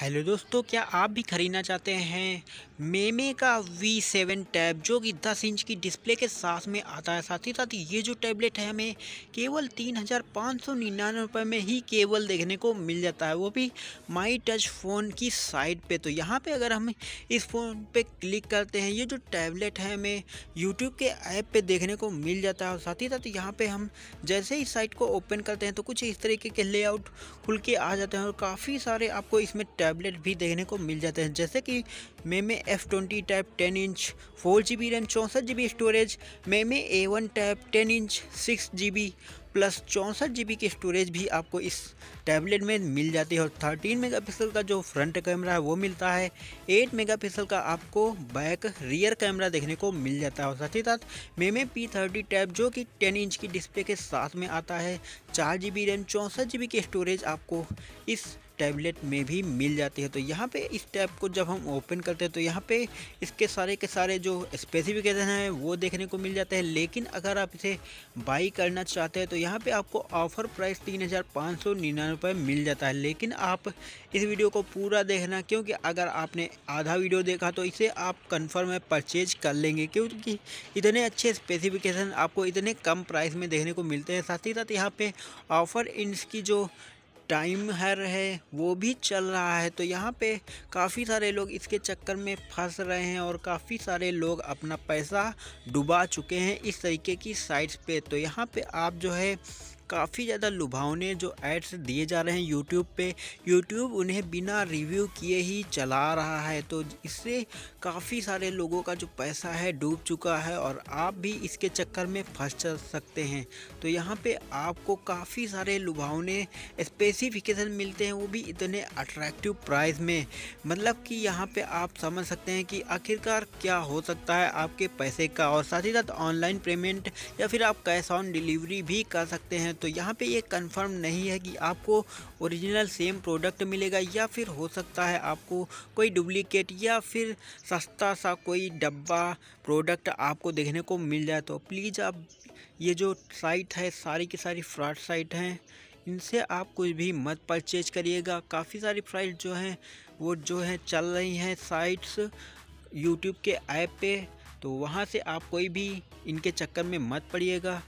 hello दोस्तों क्या आप भी खरीदना चाहते हैं मेमे का वी सेवन टैब जो कि 10 इंच की डिस्प्ले के साथ में आता है साथ ही साथ ये जो टैबलेट है हमें केवल तीन हज़ार पाँच सौ निन्यानवे रुपये में ही केवल देखने को मिल जाता है वो भी माई टच फ़ोन की साइट पे तो यहाँ पे अगर हम इस फ़ोन पे क्लिक करते हैं ये जो टैबलेट है हमें यूट्यूब के ऐप पर देखने को मिल जाता है और साथ ही साथ यहाँ पर हम जैसे ही साइट को ओपन करते हैं तो कुछ इस तरीके के लेआउट खुल के आ जाते हैं और काफ़ी सारे आपको इसमें टैब टैबलेट भी देखने को मिल जाते हैं जैसे कि मेमे F twenty type ten inch four G B RAM चौंसठ जी बी स्टोरेज मेमे A one type ten inch six G B plus चौंसठ जी की स्टोरेज भी आपको इस टैबलेट में मिल जाती है और थर्टीन मेगा का जो फ्रंट कैमरा है वो मिलता है एट मेगा का आपको बैक रियर कैमरा देखने को मिल जाता है और साथ ही साथ मेमे पी थर्टी टैब जो कि टेन इंच की डिस्प्ले के साथ में आता है चार जी बी रैम चौंसठ जी बी की स्टोरेज आपको इस टैबलेट में भी मिल जाती है तो यहाँ पे इस टैब को जब हम ओपन करते हैं तो यहाँ पे इसके सारे के सारे जो स्पेसिफिकेशन हैं वो देखने को मिल जाते हैं लेकिन अगर आप इसे बाई करना चाहते हैं तो यहाँ पे आपको ऑफर प्राइस तीन हज़ार पाँच सौ निन्यानवे मिल जाता है लेकिन आप इस वीडियो को पूरा देखना क्योंकि अगर आपने आधा वीडियो देखा तो इसे आप कन्फर्म है परचेज कर लेंगे क्योंकि इतने अच्छे स्पेसिफिकेशन आपको इतने कम प्राइस में देखने को मिलते हैं साथ ही साथ यहाँ पर ऑफ़र इनकी जो हर है वो भी चल रहा है तो यहाँ पे काफ़ी सारे लोग इसके चक्कर में फंस रहे हैं और काफ़ी सारे लोग अपना पैसा डुबा चुके हैं इस तरीके की साइट्स पे तो यहाँ पे आप जो है काफ़ी ज़्यादा लुभावने जो एड्स दिए जा रहे हैं यूट्यूब पे यूट्यूब उन्हें बिना रिव्यू किए ही चला रहा है तो इससे काफ़ी सारे लोगों का जो पैसा है डूब चुका है और आप भी इसके चक्कर में फंस सकते हैं तो यहाँ पे आपको काफ़ी सारे लुभावने स्पेसिफिकेशन मिलते हैं वो भी इतने अट्रैक्टिव प्राइस में मतलब कि यहाँ पर आप समझ सकते हैं कि आखिरकार क्या हो सकता है आपके पैसे का और साथ ही साथ ऑनलाइन पेमेंट या फिर आप कैश ऑन डिलीवरी भी कर सकते हैं तो यहाँ पे ये कंफर्म नहीं है कि आपको ओरिजिनल सेम प्रोडक्ट मिलेगा या फिर हो सकता है आपको कोई डुप्लीकेट या फिर सस्ता सा कोई डब्बा प्रोडक्ट आपको देखने को मिल जाए तो प्लीज़ आप ये जो साइट है सारी की सारी फ्रॉड साइट हैं इनसे आप कुछ भी मत परचेज करिएगा काफ़ी सारी प्राइस जो हैं वो जो है चल रही हैं साइट्स यूट्यूब के ऐप पे तो वहाँ से आप कोई भी इनके चक्कर में मत पड़िएगा